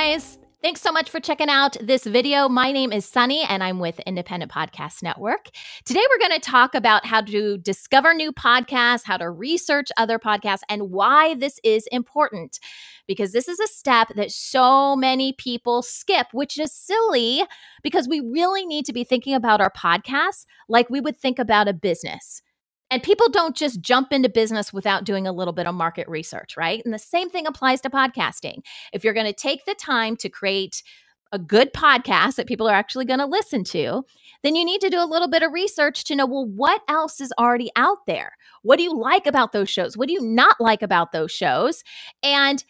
guys. Thanks so much for checking out this video. My name is Sunny and I'm with Independent Podcast Network. Today we're going to talk about how to discover new podcasts, how to research other podcasts, and why this is important. Because this is a step that so many people skip, which is silly because we really need to be thinking about our podcasts like we would think about a business. And people don't just jump into business without doing a little bit of market research, right? And the same thing applies to podcasting. If you're going to take the time to create a good podcast that people are actually going to listen to, then you need to do a little bit of research to know well, what else is already out there? What do you like about those shows? What do you not like about those shows? And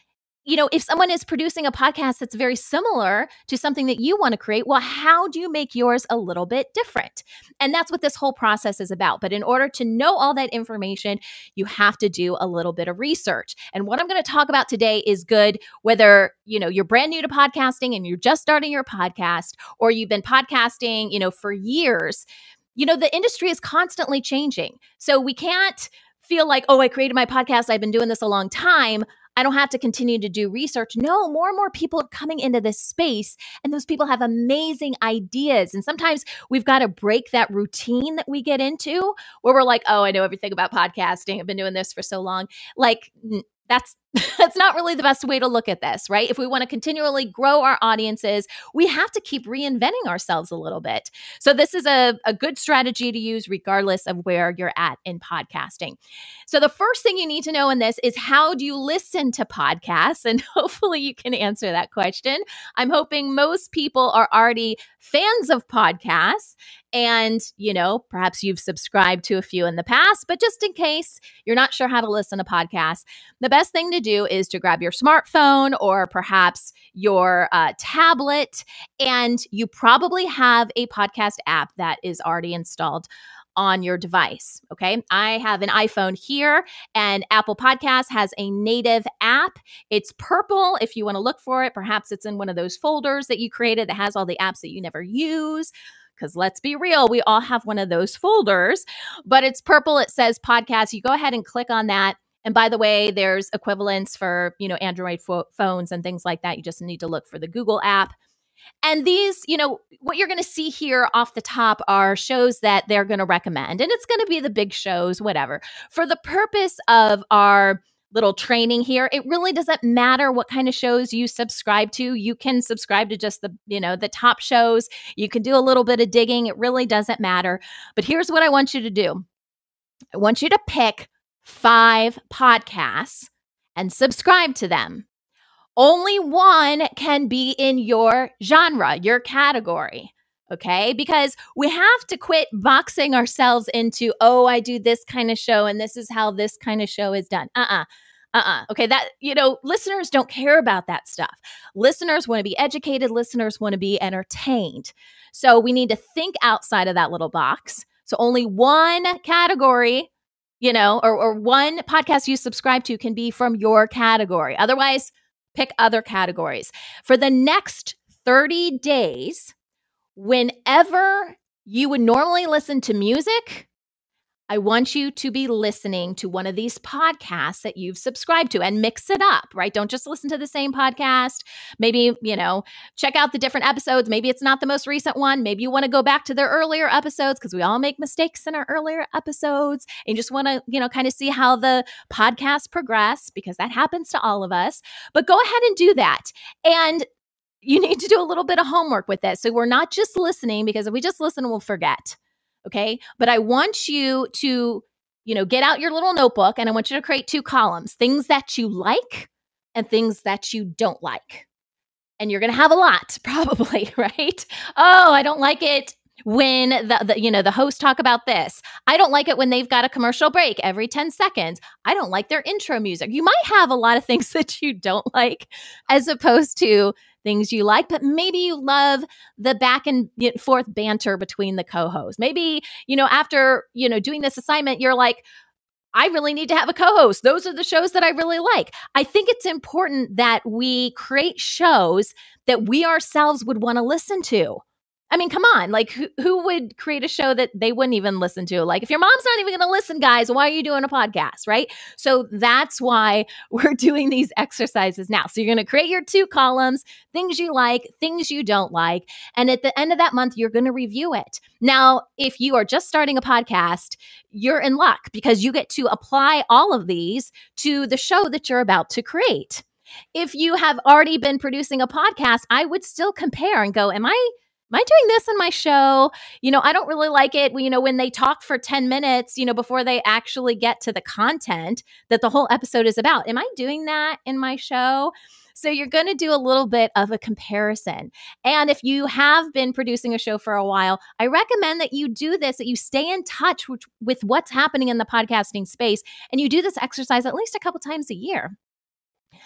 you know, if someone is producing a podcast that's very similar to something that you want to create, well, how do you make yours a little bit different? And that's what this whole process is about. But in order to know all that information, you have to do a little bit of research. And what I'm going to talk about today is good whether, you know, you're brand new to podcasting and you're just starting your podcast or you've been podcasting, you know, for years. You know, the industry is constantly changing. So we can't feel like, oh, I created my podcast. I've been doing this a long time. I don't have to continue to do research. No, more and more people are coming into this space, and those people have amazing ideas. And sometimes we've got to break that routine that we get into where we're like, oh, I know everything about podcasting. I've been doing this for so long. Like, that's that's not really the best way to look at this, right? If we want to continually grow our audiences, we have to keep reinventing ourselves a little bit. So, this is a, a good strategy to use regardless of where you're at in podcasting. So, the first thing you need to know in this is how do you listen to podcasts? And hopefully, you can answer that question. I'm hoping most people are already fans of podcasts and, you know, perhaps you've subscribed to a few in the past, but just in case you're not sure how to listen to podcasts, the best thing to to do is to grab your smartphone or perhaps your uh, tablet, and you probably have a podcast app that is already installed on your device. Okay. I have an iPhone here, and Apple Podcast has a native app. It's purple if you want to look for it. Perhaps it's in one of those folders that you created that has all the apps that you never use. Because let's be real, we all have one of those folders, but it's purple. It says podcast. You go ahead and click on that. And by the way, there's equivalents for, you know, Android fo- phones and things like that. You just need to look for the Google app. And these, you know, what you're going to see here off the top are shows that they're going to recommend. And it's going to be the big shows, whatever. For the purpose of our little training here, it really doesn't matter what kind of shows you subscribe to. You can subscribe to just the, you know, the top shows. You can do a little bit of digging. It really doesn't matter. But here's what I want you to do. I want you to pick five podcasts and subscribe to them. Only one can be in your genre, your category. Okay. Because we have to quit boxing ourselves into, oh, I do this kind of show and this is how this kind of show is done. Uh uh-uh. uh uh-uh okay that you know listeners don't care about that stuff listeners want to be educated listeners want to be entertained so we need to think outside of that little box so only one category you know, or, or one podcast you subscribe to can be from your category. Otherwise, pick other categories. For the next 30 days, whenever you would normally listen to music, I want you to be listening to one of these podcasts that you've subscribed to and mix it up, right? Don't just listen to the same podcast. Maybe, you know, check out the different episodes. Maybe it's not the most recent one. Maybe you want to go back to their earlier episodes because we all make mistakes in our earlier episodes and just want to, you know, kind of see how the podcast progress because that happens to all of us. But go ahead and do that. And you need to do a little bit of homework with it. So we're not just listening because if we just listen, we'll forget. Okay. But I want you to, you know, get out your little notebook and I want you to create two columns things that you like and things that you don't like. And you're going to have a lot, probably, right? Oh, I don't like it when the, the you know the hosts talk about this i don't like it when they've got a commercial break every 10 seconds i don't like their intro music you might have a lot of things that you don't like as opposed to things you like, but maybe you love the back and forth banter between the co-hosts. Maybe, you know, after, you know, doing this assignment, you're like, I really need to have a co host. Those are the shows that I really like. I think it's important that we create shows that we ourselves would want to listen to. I mean, come on. Like, who, who would create a show that they wouldn't even listen to? Like, if your mom's not even going to listen, guys, why are you doing a podcast? Right. So that's why we're doing these exercises now. So you're going to create your two columns things you like, things you don't like. And at the end of that month, you're going to review it. Now, if you are just starting a podcast, you're in luck because you get to apply all of these to the show that you're about to create. If you have already been producing a podcast, I would still compare and go, Am I am I doing this in my show? You know, I don't really like it. You know, when they talk for 10 minutes, you know, before they actually get to the content that the whole episode is about. Am I doing that in my show? So you're going to do a little bit of a comparison. And if you have been producing a show for a while, I recommend that you do this, that you stay in touch with, with what's happening in the podcasting space. And you do this exercise at least a couple times a year.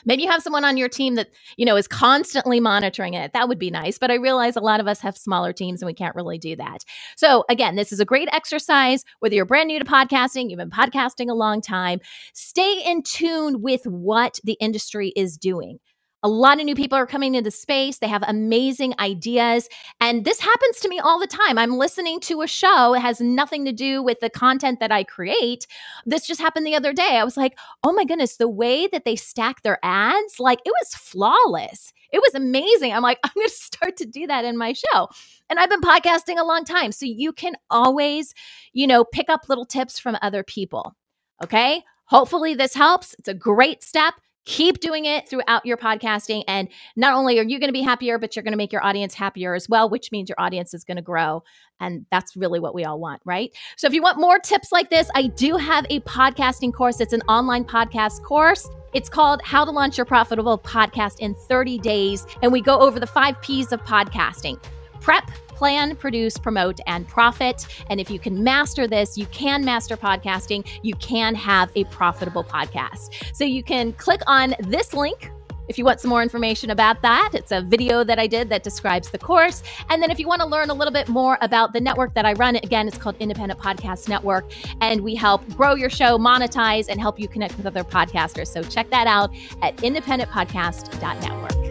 Maybe you have someone on your team that, you know, is constantly monitoring it. That would be nice. But I realize a lot of us have smaller teams and we can't really do that. So again, this is a great exercise, whether you're brand new to podcasting, you've been podcasting a long time, stay in tune with what the industry is doing. A lot of new people are coming into the space. They have amazing ideas. And this happens to me all the time. I'm listening to a show. It has nothing to do with the content that I create. This just happened the other day. I was like, oh my goodness, the way that they stack their ads, like it was flawless. It was amazing. I'm like, I'm going to start to do that in my show. And I've been podcasting a long time. So you can always, you know, pick up little tips from other people. Okay. Hopefully, this helps. It's a great step keep doing it throughout your podcasting. And not only are you going to be happier, but you're going to make your audience happier as well, which means your audience is going to grow. And that's really what we all want, right? So if you want more tips like this, I do have a podcasting course. It's an online podcast course. It's called How to Launch Your Profitable Podcast in 30 Days. And we go over the five P's of podcasting prep, plan, produce, promote, and profit. And if you can master this, you can master podcasting. You can have a profitable podcast. So you can click on this link if you want some more information about that, it's a video that I did that describes the course. And then if you want to learn a little bit more about the network that I run, again, it's called Independent Podcast Network. And we help grow your show, monetize, and help you connect with other podcasters. So check that out at independentpodcast.network.